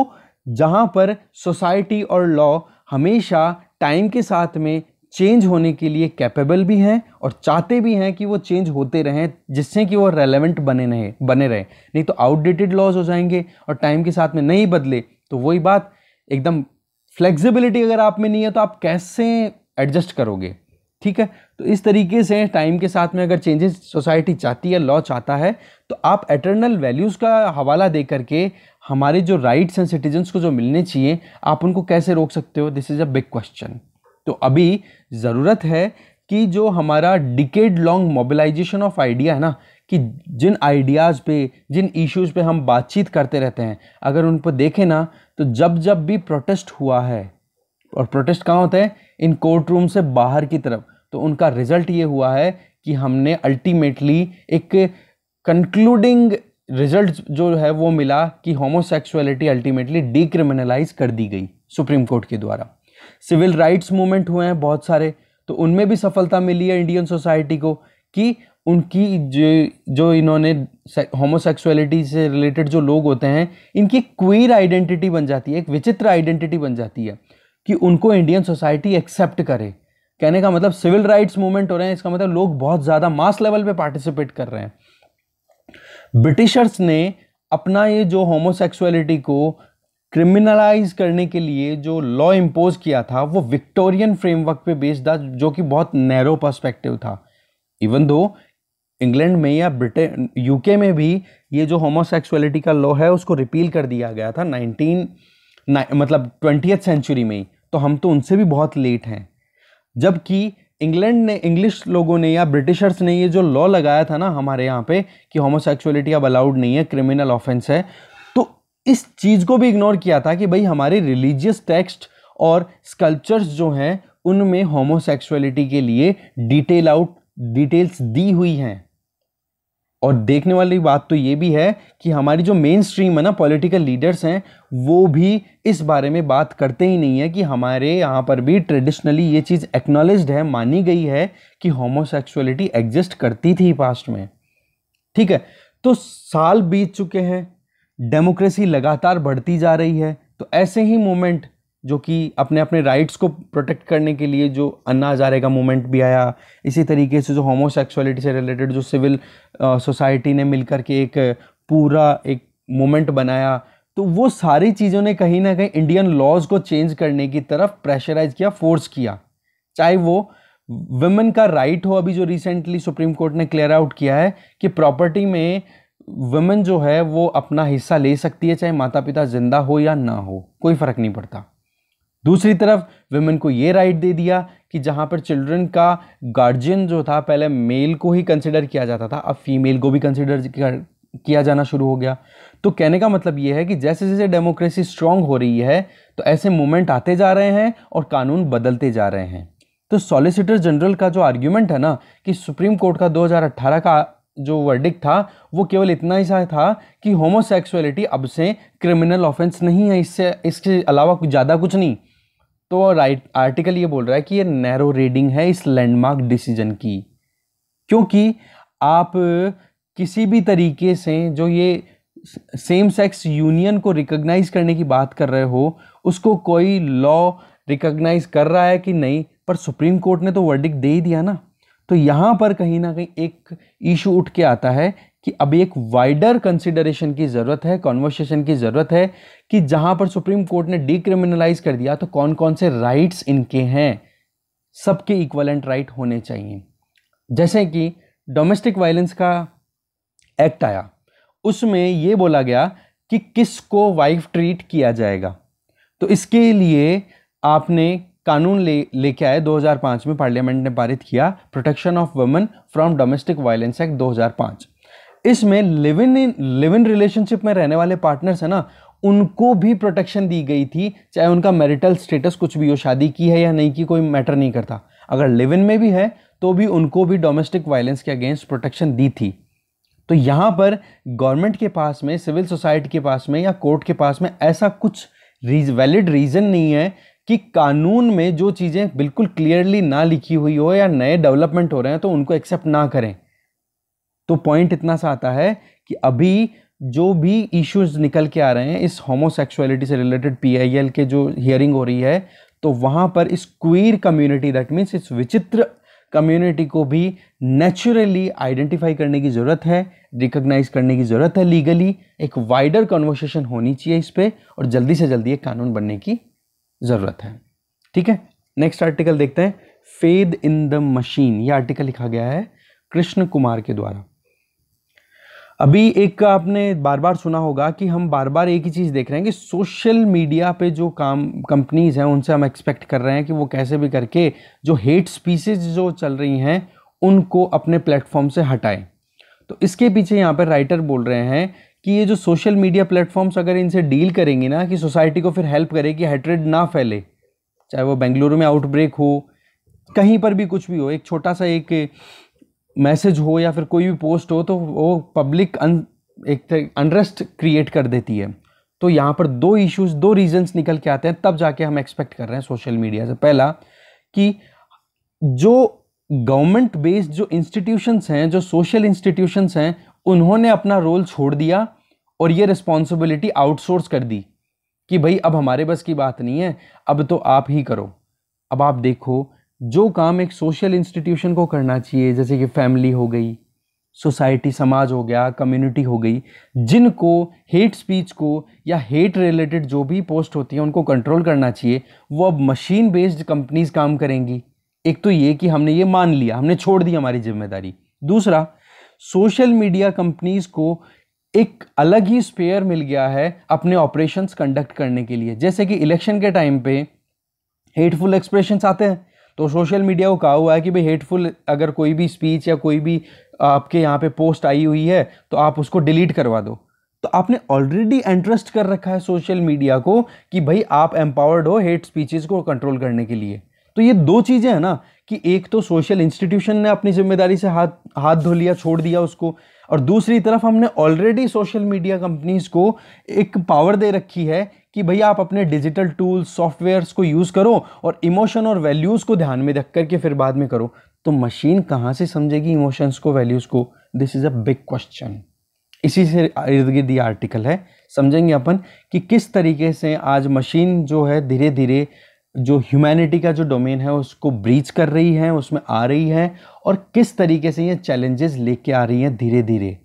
जहाँ पर सोसाइटी और लॉ हमेशा टाइम के साथ में चेंज होने के लिए कैपेबल भी हैं और चाहते भी हैं कि वो चेंज होते रहें जिससे कि वो रेलेवेंट बने रहे बने रहे नहीं तो आउटडेटेड लॉज हो जाएंगे और टाइम के साथ में नहीं बदले तो वही बात एकदम फ्लेक्सिबिलिटी अगर आप में नहीं है तो आप कैसे एडजस्ट करोगे ठीक है तो इस तरीके से टाइम के साथ में अगर चेंजेस सोसाइटी चाहती है लॉ चाहता है तो आप एटर्नल वैल्यूज़ का हवाला दे करके हमारे जो राइट्स हैं सिटीजन्स को जो मिलने चाहिए आप उनको कैसे रोक सकते हो this is a big question तो अभी ज़रूरत है कि जो हमारा decade long mobilisation of idea है ना कि जिन आइडियाज़ पे जिन इश्यूज़ पे हम बातचीत करते रहते हैं अगर उन पर देखें ना तो जब जब भी प्रोटेस्ट हुआ है और प्रोटेस्ट कहाँ होते हैं इन कोर्ट रूम से बाहर की तरफ तो उनका रिज़ल्ट ये हुआ है कि हमने अल्टीमेटली एक कंक्लूडिंग रिजल्ट जो है वो मिला कि होमोसेक्सुअलिटी अल्टीमेटली डिक्रिमिनलाइज कर दी गई सुप्रीम कोर्ट के द्वारा सिविल राइट्स मूवमेंट हुए हैं बहुत सारे तो उनमें भी सफलता मिली है इंडियन सोसाइटी को कि उनकी जो जो इन्होंने होमोसेक्सुअलिटी से रिलेटेड जो लोग होते हैं इनकी क्वीर आइडेंटिटी बन जाती है एक विचित्र आइडेंटिटी बन जाती है कि उनको इंडियन सोसाइटी एक्सेप्ट करे कहने का मतलब सिविल राइट्स मूवमेंट हो रहे हैं इसका मतलब लोग बहुत ज़्यादा मास लेवल पे पार्टिसिपेट कर रहे हैं ब्रिटिशर्स ने अपना ये जो होमोसेक्सुअलिटी को क्रिमिनलाइज करने के लिए जो लॉ इम्पोज किया था वो विक्टोरियन फ्रेमवर्क पे बेस्ड था जो कि बहुत नैरो पर्सपेक्टिव था इवन दो इंग्लैंड में या ब्रिटेन यूके में भी ये जो होमोसेक्सुअलिटी का लॉ है उसको रिपील कर दिया गया था नाइनटीन मतलब ट्वेंटी सेंचुरी में ही तो हम तो उनसे भी बहुत लेट हैं जबकि इंग्लैंड ने इंग्लिश लोगों ने या ब्रिटिशर्स ने ये जो लॉ लगाया था ना हमारे यहाँ पे कि होमोसेक्सुअलिटी अब अलाउड नहीं है क्रिमिनल ऑफेंस है इस चीज़ को भी इग्नोर किया था कि भाई हमारे रिलीजियस टेक्स्ट और स्कल्पचर्स जो हैं उनमें होमोसेक्सुअलिटी के लिए डिटेल आउट डिटेल्स दी हुई हैं और देखने वाली बात तो ये भी है कि हमारी जो मेन स्ट्रीम है ना पॉलिटिकल लीडर्स हैं वो भी इस बारे में बात करते ही नहीं है कि हमारे यहाँ पर भी ट्रेडिशनली ये चीज़ एक्नॉलेज्ड है मानी गई है कि होमोसेक्सुअलिटी एग्जिस्ट करती थी पास्ट में ठीक है तो साल बीत चुके हैं डेमोक्रेसी लगातार बढ़ती जा रही है तो ऐसे ही मोमेंट जो कि अपने अपने राइट्स को प्रोटेक्ट करने के लिए जो अन्ना हजारे का मूवमेंट भी आया इसी तरीके से जो होमोसेक्सुअलिटी से रिलेटेड जो सिविल सोसाइटी ने मिलकर के एक पूरा एक मूवमेंट बनाया तो वो सारी चीज़ों ने कहीं ना कहीं इंडियन लॉज को चेंज करने की तरफ प्रेशराइज किया फोर्स किया चाहे वो वुमेन का राइट हो अभी जो रिसेंटली सुप्रीम कोर्ट ने क्लियर आउट किया है कि प्रॉपर्टी में वुमेन जो है वो अपना हिस्सा ले सकती है चाहे माता पिता जिंदा हो या ना हो कोई फ़र्क नहीं पड़ता दूसरी तरफ वुमेन को ये राइट दे दिया कि जहाँ पर चिल्ड्रन का गार्जियन जो था पहले मेल को ही कंसिडर किया जाता था अब फीमेल को भी कंसिडर किया जाना शुरू हो गया तो कहने का मतलब ये है कि जैसे जैसे डेमोक्रेसी स्ट्रांग हो रही है तो ऐसे मूवमेंट आते जा रहे हैं और कानून बदलते जा रहे हैं तो सॉलिसिटर जनरल का जो आर्ग्यूमेंट है ना कि सुप्रीम कोर्ट का 2018 का जो वर्डिक था वो केवल इतना ही सा था कि होमोसेक्सुअलिटी अब से क्रिमिनल ऑफेंस नहीं है इससे इसके अलावा कुछ ज़्यादा कुछ नहीं तो राइट आर्टिकल ये बोल रहा है कि ये नैरो रीडिंग है इस लैंडमार्क डिसीजन की क्योंकि आप किसी भी तरीके से जो ये सेम सेक्स यूनियन को रिकॉग्नाइज करने की बात कर रहे हो उसको कोई लॉ रिकॉग्नाइज कर रहा है कि नहीं पर सुप्रीम कोर्ट ने तो वर्डिक दे ही दिया ना तो यहाँ पर कहीं ना कहीं एक इशू उठ के आता है कि अब एक वाइडर कंसिडरेशन की ज़रूरत है कॉन्वर्सेशन की ज़रूरत है कि जहाँ पर सुप्रीम कोर्ट ने डिक्रिमिनलाइज कर दिया तो कौन कौन से राइट्स इनके हैं सबके इक्वलेंट राइट होने चाहिए जैसे कि डोमेस्टिक वायलेंस का एक्ट आया उसमें ये बोला गया कि किस को वाइफ ट्रीट किया जाएगा तो इसके लिए आपने कानून ले लेके आए 2005 में पार्लियामेंट ने पारित किया protection of women from domestic violence act 2005 इसमें live in live in relationship में रहने वाले पार्टनर्स हैं ना उनको भी प्रोटेक्शन दी गई थी चाहे उनका मैरिटल स्टेटस कुछ भी हो शादी की है या नहीं की कोई मैटर नहीं करता अगर लिव इन में भी है तो भी उनको भी डोमेस्टिक वायलेंस के अगेंस्ट प्रोटेक्शन दी थी तो यहाँ पर गवर्नमेंट के पास में सिविल सोसाइटी के पास में या कोर्ट के पास में ऐसा कुछ रीज वैलिड रीज़न नहीं है कि कानून में जो चीज़ें बिल्कुल क्लियरली ना लिखी हुई हो या नए डेवलपमेंट हो रहे हैं तो उनको एक्सेप्ट ना करें तो पॉइंट इतना सा आता है कि अभी जो भी इश्यूज निकल के आ रहे हैं इस होमोसेक्सुअलिटी से रिलेटेड पीआईएल के जो हियरिंग हो रही है तो वहाँ पर इस क्वीर कम्युनिटी दैट मीन्स इस विचित्र कम्युनिटी को भी नेचुरली आइडेंटिफाई करने की ज़रूरत है रिकग्नाइज करने की ज़रूरत है लीगली एक वाइडर कन्वर्सेशन होनी चाहिए इस पर और जल्दी से जल्दी एक कानून बनने की ज़रूरत है ठीक है नेक्स्ट आर्टिकल देखते हैं फेद इन द मशीन ये आर्टिकल लिखा गया है कृष्ण कुमार के द्वारा अभी एक आपने बार बार सुना होगा कि हम बार बार एक ही चीज़ देख रहे हैं कि सोशल मीडिया पे जो काम कंपनीज हैं उनसे हम एक्सपेक्ट कर रहे हैं कि वो कैसे भी करके जो हेट स्पीसीज जो चल रही हैं उनको अपने प्लेटफॉर्म से हटाएं तो इसके पीछे यहाँ पर राइटर बोल रहे हैं कि ये जो सोशल मीडिया प्लेटफॉर्म्स अगर इनसे डील करेंगे ना कि सोसाइटी को फिर हेल्प करे कि हेट्रेड ना फैले चाहे वो बेंगलुरु में आउटब्रेक हो कहीं पर भी कुछ भी हो एक छोटा सा एक मैसेज हो या फिर कोई भी पोस्ट हो तो वो पब्लिक अन एक अनरेस्ट क्रिएट कर देती है तो यहाँ पर दो इश्यूज दो रीजंस निकल के आते हैं तब जाके हम एक्सपेक्ट कर रहे हैं सोशल मीडिया से पहला कि जो गवर्नमेंट बेस्ड जो इंस्टीट्यूशंस हैं जो सोशल इंस्टीट्यूशंस हैं उन्होंने अपना रोल छोड़ दिया और ये रिस्पॉन्सिबिलिटी आउटसोर्स कर दी कि भाई अब हमारे बस की बात नहीं है अब तो आप ही करो अब आप देखो जो काम एक सोशल इंस्टीट्यूशन को करना चाहिए जैसे कि फैमिली हो गई सोसाइटी समाज हो गया कम्युनिटी हो गई जिनको हेट स्पीच को या हेट रिलेटेड जो भी पोस्ट होती है उनको कंट्रोल करना चाहिए वो अब मशीन बेस्ड कंपनीज काम करेंगी एक तो ये कि हमने ये मान लिया हमने छोड़ दी हमारी जिम्मेदारी दूसरा सोशल मीडिया कंपनीज को एक अलग ही स्पेयर मिल गया है अपने ऑपरेशंस कंडक्ट करने के लिए जैसे कि इलेक्शन के टाइम पे हेटफुल एक्सप्रेशंस आते हैं तो सोशल मीडिया को कहा हुआ है कि भाई हेटफुल अगर कोई भी स्पीच या कोई भी आपके यहाँ पे पोस्ट आई हुई है तो आप उसको डिलीट करवा दो तो आपने ऑलरेडी इंटरेस्ट कर रखा है सोशल मीडिया को कि भाई आप एम्पावर्ड हो हेट स्पीचेस को कंट्रोल करने के लिए तो ये दो चीज़ें हैं ना कि एक तो सोशल इंस्टीट्यूशन ने अपनी जिम्मेदारी से हाथ हाथ धो लिया छोड़ दिया उसको और दूसरी तरफ हमने ऑलरेडी सोशल मीडिया कंपनीज को एक पावर दे रखी है कि भैया आप अपने डिजिटल टूल्स सॉफ्टवेयर्स को यूज़ करो और इमोशन और वैल्यूज़ को ध्यान में रख करके फिर बाद में करो तो मशीन कहाँ से समझेगी इमोशंस को वैल्यूज़ को this is a big question इसी से इर्द गिर्द ये आर्टिकल है समझेंगे अपन कि किस तरीके से आज मशीन जो है धीरे धीरे जो ह्यूमैनिटी का जो डोमेन है उसको ब्रीच कर रही है उसमें आ रही है और किस तरीके से ये चैलेंजेस लेके आ रही हैं धीरे धीरे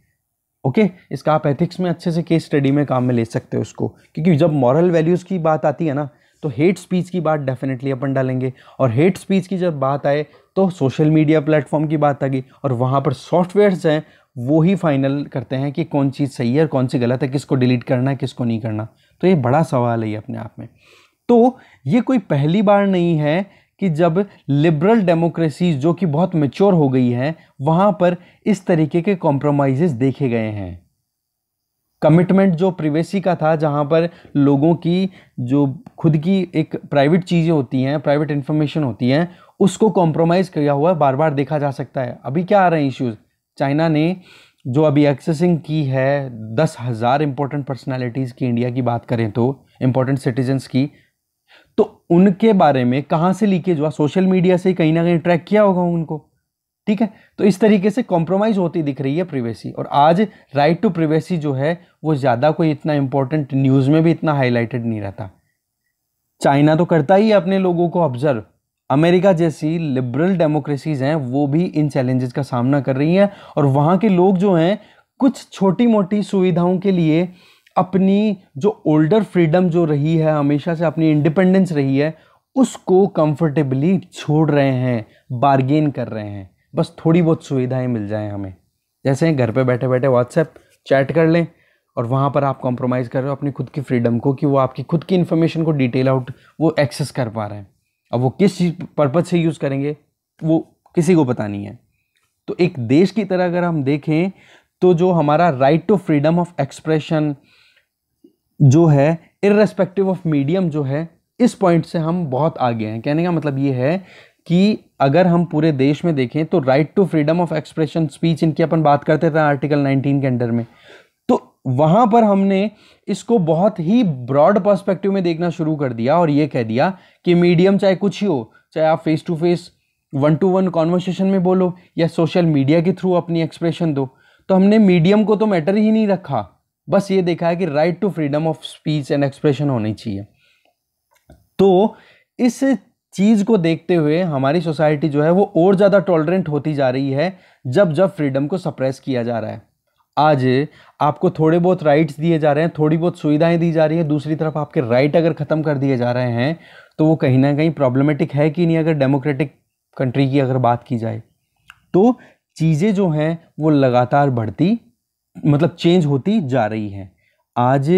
ओके इसका आप एथिक्स में अच्छे से केस स्टडी में काम में ले सकते हो उसको क्योंकि जब मॉरल वैल्यूज़ की बात आती है ना तो हेट स्पीच की बात डेफिनेटली अपन डालेंगे और हेट स्पीच की जब बात आए तो सोशल मीडिया प्लेटफॉर्म की बात आ गई और वहाँ पर सॉफ्टवेयर्स हैं वो ही फाइनल करते हैं कि कौन चीज़ सही है और कौन सी गलत है किसको डिलीट करना है किसको नहीं करना तो ये बड़ा सवाल है ये अपने आप में तो ये कोई पहली बार नहीं है कि जब लिबरल डेमोक्रेसी जो कि बहुत मेच्योर हो गई है वहाँ पर इस तरीके के कॉम्प्रोमाइजेस देखे गए हैं कमिटमेंट जो प्रिवेसी का था जहाँ पर लोगों की जो खुद की एक प्राइवेट चीज़ें होती हैं प्राइवेट इन्फॉर्मेशन होती हैं उसको कॉम्प्रोमाइज़ किया हुआ बार बार देखा जा सकता है अभी क्या आ रहे हैं इश्यूज़ चाइना ने जो अभी एक्सेसिंग की है दस हज़ार इम्पोर्टेंट पर्सनैलिटीज़ की इंडिया की बात करें तो इम्पोर्टेंट सिटीजन्स की तो उनके बारे में कहाँ से लीकेज हुआ सोशल मीडिया से कहीं ना कहीं ट्रैक किया होगा उनको ठीक है तो इस तरीके से कॉम्प्रोमाइज़ होती दिख रही है प्रिवेसी और आज राइट टू प्रिवेसी जो है वो ज़्यादा कोई इतना इम्पोर्टेंट न्यूज़ में भी इतना हाईलाइटेड नहीं रहता चाइना तो करता ही है अपने लोगों को ऑब्जर्व अमेरिका जैसी लिबरल डेमोक्रेसीज हैं वो भी इन चैलेंजेस का सामना कर रही हैं और वहाँ के लोग जो हैं कुछ छोटी मोटी सुविधाओं के लिए अपनी जो ओल्डर फ्रीडम जो रही है हमेशा से अपनी इंडिपेंडेंस रही है उसको कंफर्टेबली छोड़ रहे हैं बारगेन कर रहे हैं बस थोड़ी बहुत सुविधाएं मिल जाएं हमें जैसे घर पे बैठे बैठे व्हाट्सएप चैट कर लें और वहाँ पर आप कॉम्प्रोमाइज़ कर रहे हो अपनी खुद की फ्रीडम को कि वो आपकी खुद की इन्फॉर्मेशन को डिटेल आउट वो एक्सेस कर पा रहे हैं अब वो किस पर्पज़ से यूज़ करेंगे वो किसी को पता नहीं है तो एक देश की तरह अगर हम देखें तो जो हमारा right to freedom of expression जो है इरेस्पेक्टिव ऑफ मीडियम जो है इस पॉइंट से हम बहुत आगे हैं कहने का मतलब ये है कि अगर हम पूरे देश में देखें तो right to freedom of expression speech इनकी अपन बात करते थे आर्टिकल 19 के अंडर में तो वहाँ पर हमने इसको बहुत ही ब्रॉड पर्सपेक्टिव में देखना शुरू कर दिया और ये कह दिया कि मीडियम चाहे कुछ ही हो चाहे आप face to face one to one conversation में बोलो या सोशल मीडिया के थ्रू अपनी एक्सप्रेशन दो तो हमने मीडियम को तो मैटर ही नहीं रखा बस ये देखा है कि right to freedom of speech and expression होनी चाहिए तो इस चीज़ को देखते हुए हमारी सोसाइटी जो है वो और ज़्यादा टॉलरेंट होती जा रही है जब जब फ्रीडम को सप्रेस किया जा रहा है आज आपको थोड़े बहुत राइट्स दिए जा रहे हैं थोड़ी बहुत सुविधाएं दी जा रही है दूसरी तरफ आपके राइट अगर ख़त्म कर दिए जा रहे हैं तो वो कहीं ना कहीं प्रॉब्लमेटिक है कि नहीं अगर डेमोक्रेटिक कंट्री की अगर बात की जाए तो चीज़ें जो हैं वो लगातार बढ़ती मतलब चेंज होती जा रही है आज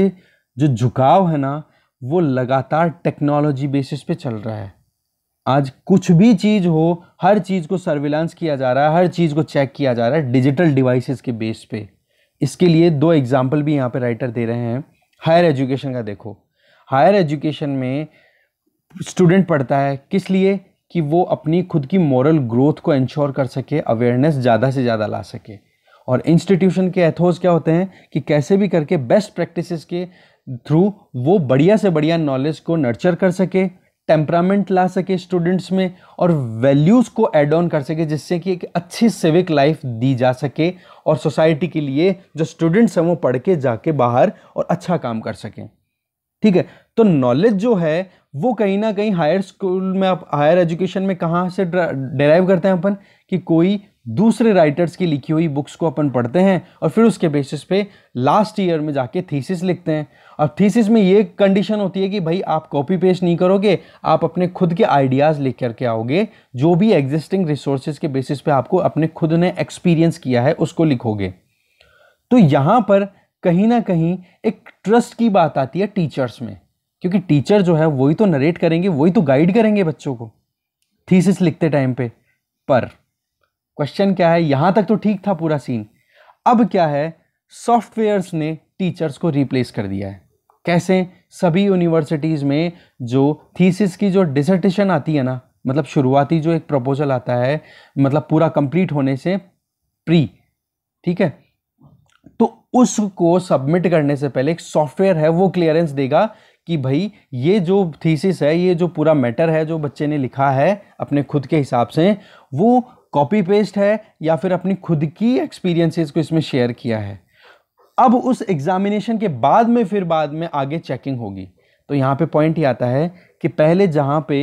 जो झुकाव है ना वो लगातार टेक्नोलॉजी बेसिस पे चल रहा है आज कुछ भी चीज़ हो हर चीज़ को सर्विलांस किया जा रहा है हर चीज़ को चेक किया जा रहा है डिजिटल डिवाइसेस के बेस पे इसके लिए दो एग्जाम्पल भी यहाँ पे राइटर दे रहे हैं हायर एजुकेशन का देखो हायर एजुकेशन में स्टूडेंट पढ़ता है किस लिए कि वो अपनी खुद की मॉरल ग्रोथ को इंश्योर कर सके अवेयरनेस ज़्यादा से ज़्यादा ला सके और इंस्टीट्यूशन के एथोज क्या होते हैं कि कैसे भी करके बेस्ट प्रैक्टिसेस के थ्रू वो बढ़िया से बढ़िया नॉलेज को नर्चर कर सके टेम्परामेंट ला सके स्टूडेंट्स में और वैल्यूज़ को एड ऑन कर सके जिससे कि एक अच्छी सिविक लाइफ दी जा सके और सोसाइटी के लिए जो स्टूडेंट्स हैं वो पढ़ के जाके बाहर और अच्छा काम कर सकें ठीक है तो नॉलेज जो है वो कहीं ना कहीं हायर स्कूल में आप हायर एजुकेशन में कहाँ से डेराइव करते हैं अपन कि कोई दूसरे राइटर्स की लिखी हुई बुक्स को अपन पढ़ते हैं और फिर उसके बेसिस पे लास्ट ईयर में जाके थीसिस लिखते हैं और थीसिस में ये कंडीशन होती है कि भाई आप कॉपी पेस्ट नहीं करोगे आप अपने खुद के आइडियाज़ लिख करके आओगे जो भी एग्जिस्टिंग रिसोर्सेज के बेसिस पे आपको अपने खुद ने एक्सपीरियंस किया है उसको लिखोगे तो यहाँ पर कहीं ना कहीं एक ट्रस्ट की बात आती है टीचर्स में क्योंकि टीचर जो है वही तो नरेट करेंगे वही तो गाइड करेंगे बच्चों को थीसिस लिखते टाइम पे पर क्वेश्चन क्या है यहां तक तो ठीक था पूरा सीन अब क्या है सॉफ्टवेयर्स ने टीचर्स को रिप्लेस कर दिया है कैसे सभी यूनिवर्सिटीज़ में जो थीसिस की जो डिसर्टेशन आती है ना मतलब शुरुआती जो एक प्रपोजल आता है मतलब पूरा कंप्लीट होने से प्री ठीक है तो उसको सबमिट करने से पहले एक सॉफ्टवेयर है वो क्लियरेंस देगा कि भाई ये जो थीसिस है ये जो पूरा मैटर है जो बच्चे ने लिखा है अपने खुद के हिसाब से वो कॉपी पेस्ट है या फिर अपनी खुद की एक्सपीरियंसेस को इसमें शेयर किया है अब उस एग्ज़ामिनेशन के बाद में फिर बाद में आगे चेकिंग होगी तो यहाँ पे पॉइंट ही आता है कि पहले जहाँ पे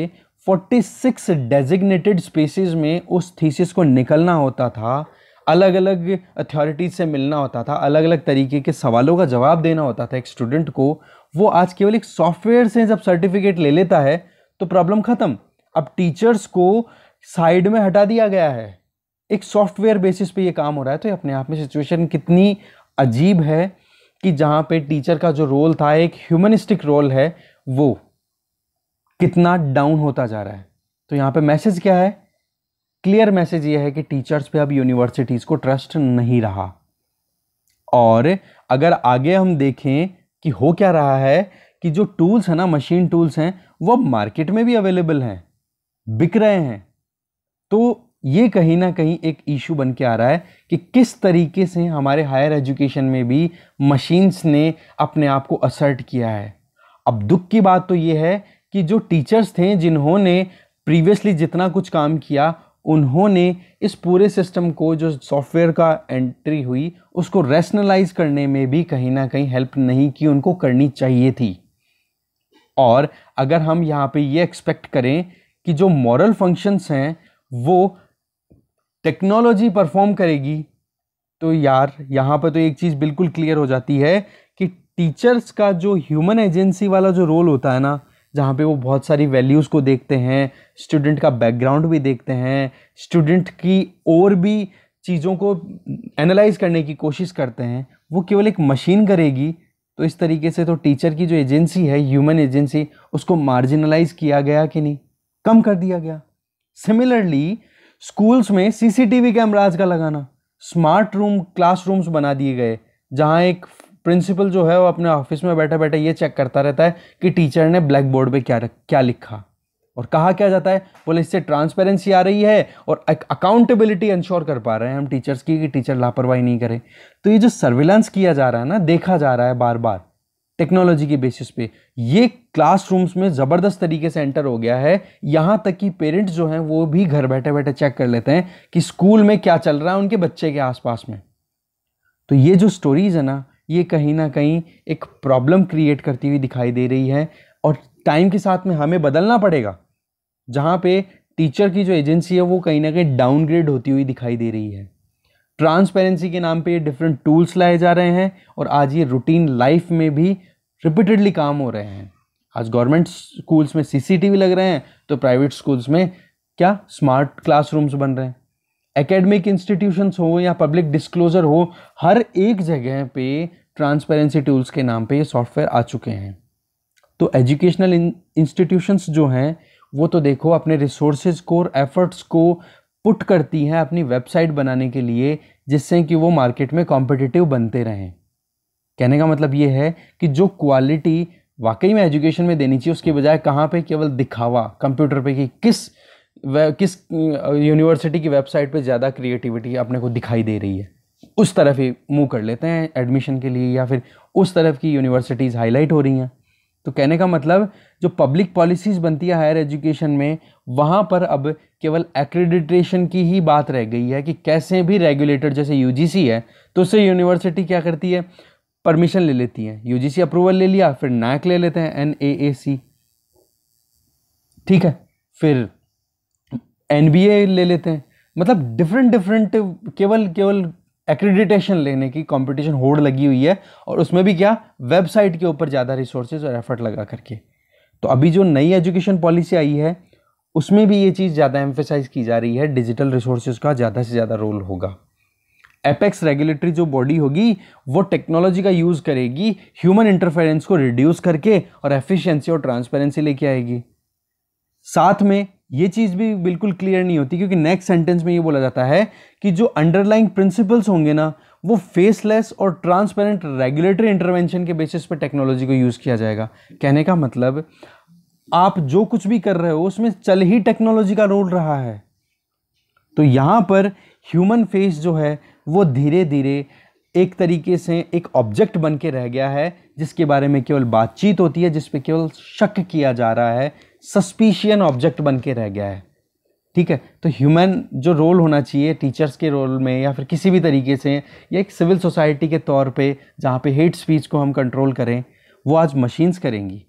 46 डेजिग्नेटेड स्पेसेस में उस थीसिस को निकलना होता था अलग अलग अथॉरिटीज़ से मिलना होता था अलग अलग तरीके के सवालों का जवाब देना होता था एक स्टूडेंट को वो आज केवल एक सॉफ्टवेयर से जब सर्टिफिकेट ले लेता है तो प्रॉब्लम ख़त्म अब टीचर्स को साइड में हटा दिया गया है एक सॉफ्टवेयर बेसिस पे ये काम हो रहा है तो ये अपने आप में सिचुएशन कितनी अजीब है कि जहाँ पे टीचर का जो रोल था एक ह्यूमनिस्टिक रोल है वो कितना डाउन होता जा रहा है तो यहाँ पे मैसेज क्या है क्लियर मैसेज ये है कि टीचर्स पे अब यूनिवर्सिटीज़ को ट्रस्ट नहीं रहा और अगर आगे हम देखें कि हो क्या रहा है कि जो टूल्स हैं ना मशीन टूल्स हैं वो मार्केट में भी अवेलेबल हैं बिक रहे हैं तो ये कहीं ना कहीं एक इशू बन के आ रहा है कि किस तरीके से हमारे हायर एजुकेशन में भी मशीन्स ने अपने आप को असर्ट किया है अब दुख की बात तो ये है कि जो टीचर्स थे जिन्होंने प्रीवियसली जितना कुछ काम किया उन्होंने इस पूरे सिस्टम को जो सॉफ्टवेयर का एंट्री हुई उसको रैशनलाइज करने में भी कहीं ना कहीं हेल्प नहीं की उनको करनी चाहिए थी और अगर हम यहाँ पे ये एक्सपेक्ट करें कि जो मॉरल फंक्शंस हैं वो टेक्नोलॉजी परफॉर्म करेगी तो यार यहाँ पर तो एक चीज़ बिल्कुल क्लियर हो जाती है कि टीचर्स का जो ह्यूमन एजेंसी वाला जो रोल होता है ना जहाँ पे वो बहुत सारी वैल्यूज़ को देखते हैं स्टूडेंट का बैकग्राउंड भी देखते हैं स्टूडेंट की और भी चीज़ों को एनालाइज करने की कोशिश करते हैं वो केवल एक मशीन करेगी तो इस तरीके से तो टीचर की जो एजेंसी है ह्यूमन एजेंसी उसको मार्जिनलाइज किया गया कि नहीं कम कर दिया गया सिमिलरली स्कूल्स में सीसीटीवी कैमराज का लगाना स्मार्ट रूम क्लासरूम्स बना दिए गए जहाँ एक प्रिंसिपल जो है वो अपने ऑफिस में बैठे बैठे ये चेक करता रहता है कि टीचर ने ब्लैक बोर्ड पर क्या क्या लिखा और कहा क्या जाता है बोले इससे ट्रांसपेरेंसी आ रही है और अकाउंटेबिलिटी इंश्योर कर पा रहे हैं हम टीचर्स की कि टीचर लापरवाही नहीं करें तो ये जो सर्विलांस किया जा रहा है ना देखा जा रहा है बार बार टेक्नोलॉजी के बेसिस पे ये क्लासरूम्स में ज़बरदस्त तरीके से एंटर हो गया है यहाँ तक कि पेरेंट्स जो हैं वो भी घर बैठे बैठे चेक कर लेते हैं कि स्कूल में क्या चल रहा है उनके बच्चे के आसपास में तो ये जो स्टोरीज़ है ना ये कहीं ना कहीं एक प्रॉब्लम क्रिएट करती हुई दिखाई दे रही है और टाइम के साथ में हमें बदलना पड़ेगा जहाँ पे टीचर की जो एजेंसी है वो कहीं ना कहीं डाउनग्रेड होती हुई दिखाई दे रही है ट्रांसपेरेंसी के नाम पे ये डिफरेंट टूल्स लाए जा रहे हैं और आज ये रूटीन लाइफ में भी रिपीटेडली काम हो रहे हैं आज गवर्नमेंट स्कूल्स में सीसीटीवी लग रहे हैं तो प्राइवेट स्कूल्स में क्या स्मार्ट क्लासरूम्स बन रहे हैं एकेडमिक इंस्टीट्यूशंस हो या पब्लिक डिस्क्लोज़र हो हर एक जगह पे ट्रांसपेरेंसी टूल्स के नाम पे ये सॉफ्टवेयर आ चुके हैं तो एजुकेशनल इंस्टीट्यूशंस जो हैं वो तो देखो अपने रिसोर्सेज को और एफर्ट्स को पुट करती हैं अपनी वेबसाइट बनाने के लिए जिससे कि वो मार्केट में कॉम्पिटिटिव बनते रहें कहने का मतलब ये है कि जो क्वालिटी वाकई में एजुकेशन में देनी चाहिए उसके बजाय कहाँ पे केवल दिखावा कंप्यूटर पे कि किस किस यूनिवर्सिटी की वेबसाइट पे ज़्यादा क्रिएटिविटी अपने को दिखाई दे रही है उस तरफ ही मूव कर लेते हैं एडमिशन के लिए या फिर उस तरफ की यूनिवर्सिटीज़ हाईलाइट हो रही हैं तो कहने का मतलब जो पब्लिक पॉलिसीज़ बनती है हायर एजुकेशन में वहाँ पर अब केवल एक्रेडिटेशन की ही बात रह गई है कि कैसे भी रेगुलेटर जैसे यूजीसी है तो उससे यूनिवर्सिटी क्या करती है परमिशन ले लेती है यू अप्रूवल ले लिया फिर नैक ले लेते हैं एन ए ए सी ठीक है फिर एन बी ए ले लेते हैं मतलब डिफरेंट डिफरेंट केवल केवल एक्रेडिटेशन लेने की कंपटीशन होड़ लगी हुई है और उसमें भी क्या वेबसाइट के ऊपर ज़्यादा रिसोर्सेज और एफर्ट लगा करके तो अभी जो नई एजुकेशन पॉलिसी आई है उसमें भी ये चीज़ ज़्यादा एम्फेसाइज की जा रही है डिजिटल रिसोर्सेज का ज़्यादा से ज़्यादा रोल होगा एपेक्स रेगुलेटरी जो बॉडी होगी वो टेक्नोलॉजी का यूज़ करेगी ह्यूमन इंटरफेरेंस को रिड्यूस करके और एफिशिएंसी और ट्रांसपेरेंसी लेके आएगी साथ में ये चीज़ भी बिल्कुल क्लियर नहीं होती क्योंकि नेक्स्ट सेंटेंस में ये बोला जाता है कि जो अंडरलाइंग प्रिंसिपल्स होंगे ना वो फेसलेस और ट्रांसपेरेंट रेगुलेटरी इंटरवेंशन के बेसिस पर टेक्नोलॉजी को यूज़ किया जाएगा कहने का मतलब आप जो कुछ भी कर रहे हो उसमें चल ही टेक्नोलॉजी का रोल रहा है तो यहाँ पर ह्यूमन फेस जो है वो धीरे धीरे एक तरीके से एक ऑब्जेक्ट बन के रह गया है जिसके बारे में केवल बातचीत होती है जिस पर केवल शक किया जा रहा है सस्पिशियन ऑब्जेक्ट बन के रह गया है ठीक है तो ह्यूमन जो रोल होना चाहिए टीचर्स के रोल में या फिर किसी भी तरीके से या एक सिविल सोसाइटी के तौर पे जहाँ पे हेट स्पीच को हम कंट्रोल करें वो आज मशीन्स करेंगी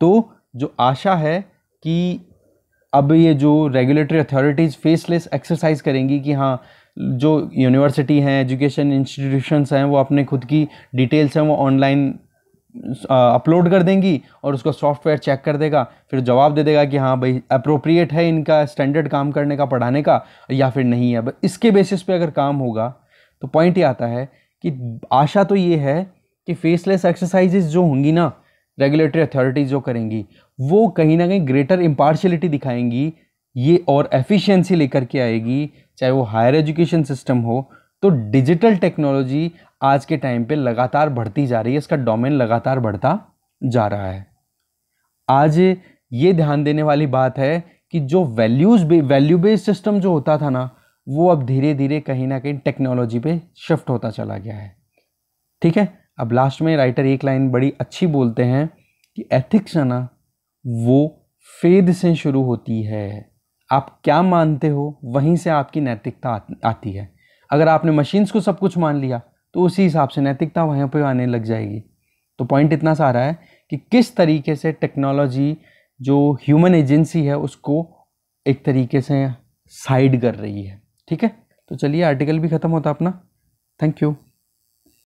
तो जो आशा है कि अब ये जो रेगुलेटरी अथॉरिटीज़ फेसलेस एक्सरसाइज करेंगी कि हाँ जो यूनिवर्सिटी हैं एजुकेशन इंस्टीट्यूशंस हैं वो अपने खुद की डिटेल्स हैं वो ऑनलाइन अपलोड कर देंगी और उसको सॉफ्टवेयर चेक कर देगा फिर जवाब दे देगा कि हाँ भाई अप्रोप्रिएट है इनका स्टैंडर्ड काम करने का पढ़ाने का या फिर नहीं है इसके बेसिस पे अगर काम होगा तो पॉइंट ये आता है कि आशा तो ये है कि फेसलेस एक्सरसाइजेज जो होंगी ना रेगुलेटरी अथॉरिटीज़ जो करेंगी वो कहीं ना कहीं ग्रेटर इम्पार्शलिटी दिखाएंगी ये और एफिशिएंसी लेकर के आएगी चाहे वो हायर एजुकेशन सिस्टम हो तो डिजिटल टेक्नोलॉजी आज के टाइम पे लगातार बढ़ती जा रही है इसका डोमेन लगातार बढ़ता जा रहा है आज ये ध्यान देने वाली बात है कि जो वैल्यूज़ बे वैल्यू बेस्ड सिस्टम जो होता था ना वो अब धीरे धीरे कहीं ना कहीं टेक्नोलॉजी पे शिफ्ट होता चला गया है ठीक है अब लास्ट में राइटर एक लाइन बड़ी अच्छी बोलते हैं कि एथिक्स है ना वो फेद से शुरू होती है आप क्या मानते हो वहीं से आपकी नैतिकता आती है अगर आपने मशीन्स को सब कुछ मान लिया तो उसी हिसाब से नैतिकता वहीं पर आने लग जाएगी तो पॉइंट इतना सारा है कि किस तरीके से टेक्नोलॉजी जो ह्यूमन एजेंसी है उसको एक तरीके से साइड कर रही है ठीक है तो चलिए आर्टिकल भी ख़त्म होता अपना थैंक यू